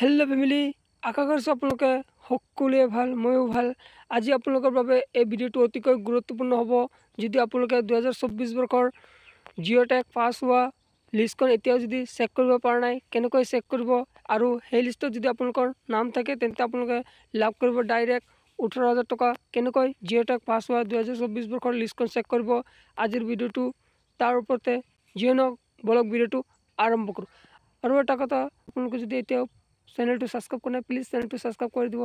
hello' family আশা কৰিছোঁ আপোনালোকে সকলোৱে ভাল ময়ো ভাল আজি আপোনালোকৰ বাবে এই ভিডিঅ'টো অতিকৈ গুৰুত্বপূৰ্ণ হ'ব যদি আপোনালোকে দুহেজাৰ চৌব্বিছ বৰ্ষৰ জিঅ'টেক পাছ হোৱা লিষ্টখন এতিয়াও যদি চেক কৰিব পৰা নাই কেনেকৈ চেক কৰিব আৰু সেই লিষ্টত যদি আপোনালোকৰ নাম থাকে তেন্তে আপোনালোকে লাভ কৰিব ডাইৰেক্ট ওঠৰ হাজাৰ টকা কেনেকৈ জিঅ'টেক পাছ হোৱা দুহেজাৰ চৌব্বিছ বৰ্ষৰ লিষ্টখন চেক কৰিব আজিৰ ভিডিঅ'টো তাৰ ওপৰতে জিঅ' নহওক বলক ভিডিঅ'টো আৰম্ভ কৰোঁ আৰু এটা কথা আপোনালোকে যদি এতিয়াও চ্যানেলটি সাবস্ক্রাইব কৰে প্লিজ চ্যানেলটি সাবস্ক্রাইব কৰি দিব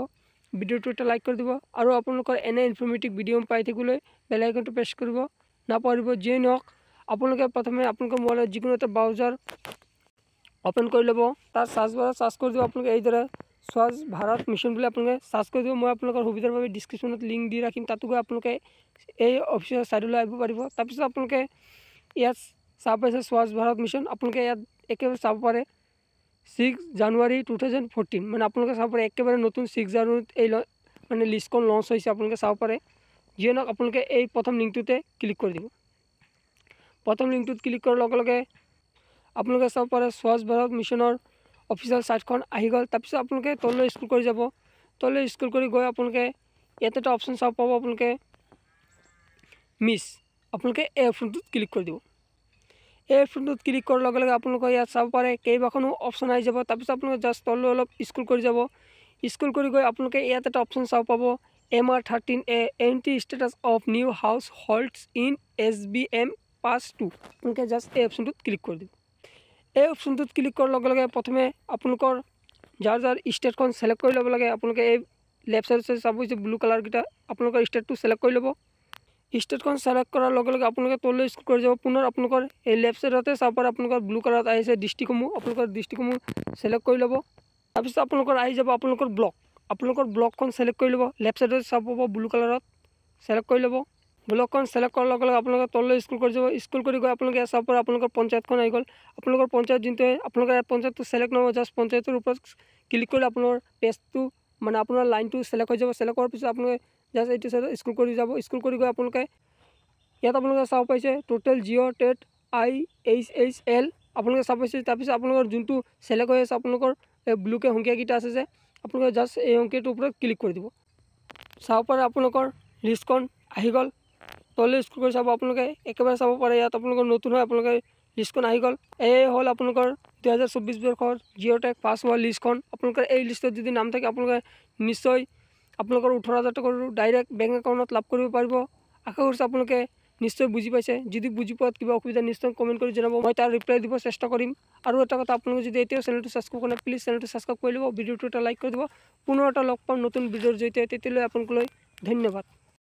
ভিডিঅ'টো এটা লাইক কৰি দিব আৰু আপোনালোকৰ এনে ইনফৰ্মেটিভ ভিডিঅ' পাই থাকিবলৈ বেল আইকনটো প্ৰেছ কৰিব নাপাহৰিব যিয়েই নহওক আপোনালোকে প্ৰথমে আপোনালোকৰ মোবাইলত যিকোনো এটা ব্ৰাউজাৰ অ'পেন কৰি ল'ব তাৰ চাৰ্চ বাৰত চাৰ্চ কৰি দিব আপোনালোকে এইদৰে স্বচ্ছ ভাৰত মিছন বুলি আপোনালোকে চাৰ্চ কৰি দিব মই আপোনালোকৰ সুবিধাৰ বাবে ডিছক্ৰিপশ্যনত লিংক দি ৰাখিম তাতো গৈ আপোনালোকে এই অফিচৰ ছাইডলৈ আহিব পাৰিব তাৰপিছত আপোনালোকে ইয়াত চাহ পাইছে স্বচ্ছ ভাৰত মিছন আপোনালোকে ইয়াত একেবাৰে চাব পাৰে six January two thousand fourteen মানে আপোনালোকে চাব পাৰে একেবাৰে নতুন ছিক্স জানুৱাৰীত এই মানে লিষ্টখন লঞ্চ হৈছে আপোনালোকে চাব পাৰে যিয়ে নহওক আপোনালোকে এই প্ৰথম লিংকটোতে ক্লিক কৰি দিব প্ৰথম লিংকটোত ক্লিক কৰাৰ লগে লগে আপোনালোকে চাব পাৰে স্বচ্ছ ভাৰত মিছনৰ অফিচিয়েল ছাইটখন আহি গ'ল তাৰপিছত আপোনালোকে তললৈ স্কুল কৰি যাব তললৈ স্কুল কৰি গৈ আপোনালোকে ইয়াত এটা অপশ্যন চাব পাব আপোনালোকে মিছ আপোনালোকে এই অপশ্যনটোত ক্লিক কৰি দিব এই ফোনটোত ক্লিক কৰাৰ লগে লগে আপোনালোকে ইয়াত চাব পাৰে কেইবাখনো অপশ্যন আহি যাব তাৰপিছত আপোনালোকে জাষ্ট তললৈ অলপ স্কুল কৰি যাব স্কুল কৰি গৈ আপোনালোকে ইয়াত এটা অপশ্যন চাব পাব M R thirteen A entity status of new households in S B M phase two আপোনালোকে জাষ্ট এই অপশ্যনটোত ক্লিক কৰি দিব এই অপশ্যনটোত ক্লিক কৰাৰ লগে লগে প্ৰথমে আপোনালোকৰ যাৰ যাৰ ষ্টেটখন চিলেক্ট কৰি ল'ব লাগে আপোনালোকে এই লেফ্ট চাইড চাইড চাব ব্লু কালাৰকেইটা আপোনালোকৰ ষ্টেটটো চিলেক্ট কৰি ল'ব ষ্টেটখন চিলেক্ট কৰাৰ লগে লগে আপোনালোকে তললৈ স্কুল কৰি যাব পুনৰ আপোনালোকৰ এই লেফ্ট চাইডতে চাব পাৰে আপোনালোকৰ ব্লু কালাৰত আহিছে ডিষ্ট্ৰিক্টসমূহ আপোনালোকৰ ডিষ্ট্ৰিক্টসমূহ চিলেক্ট কৰি ল'ব তাৰপিছত আপোনালোকৰ আহি যাব আপোনালোকৰ ব্লক আপোনালোকৰ ব্লকখন চিলেক্ট কৰি ল'ব লেফ্ট চাইডতে চাব পাব ব্লু কালাৰত চিলেক্ট কৰি ল'ব ব্লকখন চিলেক্ট কৰাৰ লগে লগে আপোনালোকে তললৈ স্কুল কৰি যাব স্কুল কৰি গৈ আপোনালোকে চাব পাৰে আপোনালোকৰ পঞ্চায়তখন আহি গ'ল আপোনালোকৰ পঞ্চায়ত যোনটো আপোনালোকে পঞ্চায়তটো চিলেক্ট নহ'ব জাষ্ট পঞ্চায়তৰ ওপৰত ক্লিক কৰি আপোনালোকৰ পেজটো মানে আপোনাৰ লাইনটো চেলেক্ট হৈ যাব চেলেক্ট কৰাৰ পিছত আপোনালোকে জাষ্ট এইটো চাইডত স্ক্ৰুল কৰি যাব স্ক্ৰুল কৰি গৈ আপোনালোকে ইয়াত আপোনালোকে চাব পাৰিছে টোটেল জিঅ' টেট আই এইচ এইচ এল আপোনালোকে চাব পাইছে তাৰপিছত আপোনালোকৰ যোনটো চেলেক্ট হৈ আছে আপোনালোকৰ এই ব্লুকে সংখ্যাকেইটা আছে যে আপোনালোকে জাষ্ট এই সংখ্যাটোৰ ওপৰত ক্লিক কৰি দিব চাব পাৰে আপোনালোকৰ লিষ্টখন আহি গ'ল তলে স্ক্ৰুল কৰি চাব আপোনালোকে একেবাৰে চাব পাৰে ইয়াত আপোনালোকৰ নতুন হয় আপোনালোকে লিষ্টখন আহি গ'ল এয়ে হ'ল আপোনালোকৰ দুহেজাৰ চৌব্বিছ বৰ্ষৰ জিঅ'টেক পাছ হোৱা লিষ্টখন আপোনালোকৰ এই লিষ্টত যদি নাম থাকে আপোনালোকে নিশ্চয় আপোনালোকৰ ওঠৰ হাজাৰ টকাৰো ডাইৰেক্ট বেংক একাউণ্টত লাভ কৰিব পাৰিব আশা কৰিছোঁ আপোনালোকে নিশ্চয় বুজি পাইছে যদি বুজি পোৱাত কিবা অসুবিধা নিশ্চয় কমেণ্ট কৰি জনাব মই তাৰ ৰিপ্লাই দিব চেষ্টা কৰিম আৰু এটা কথা আপোনালোকে যদি এতিয়াও চেনেলটো ছাবস্ক্ৰাইব কৰে প্লিজ চেনেলটো ছাবস্ক্ৰাইব কৰি দিব ভিডিঅ'টো এটা লাইক কৰি দিব পুনৰ এটা লগ পাম নতুন ভিডিঅ'ৰ জৰিয়তে তেতিয়ালৈ আপোনালোকলৈ ধন্যবাদ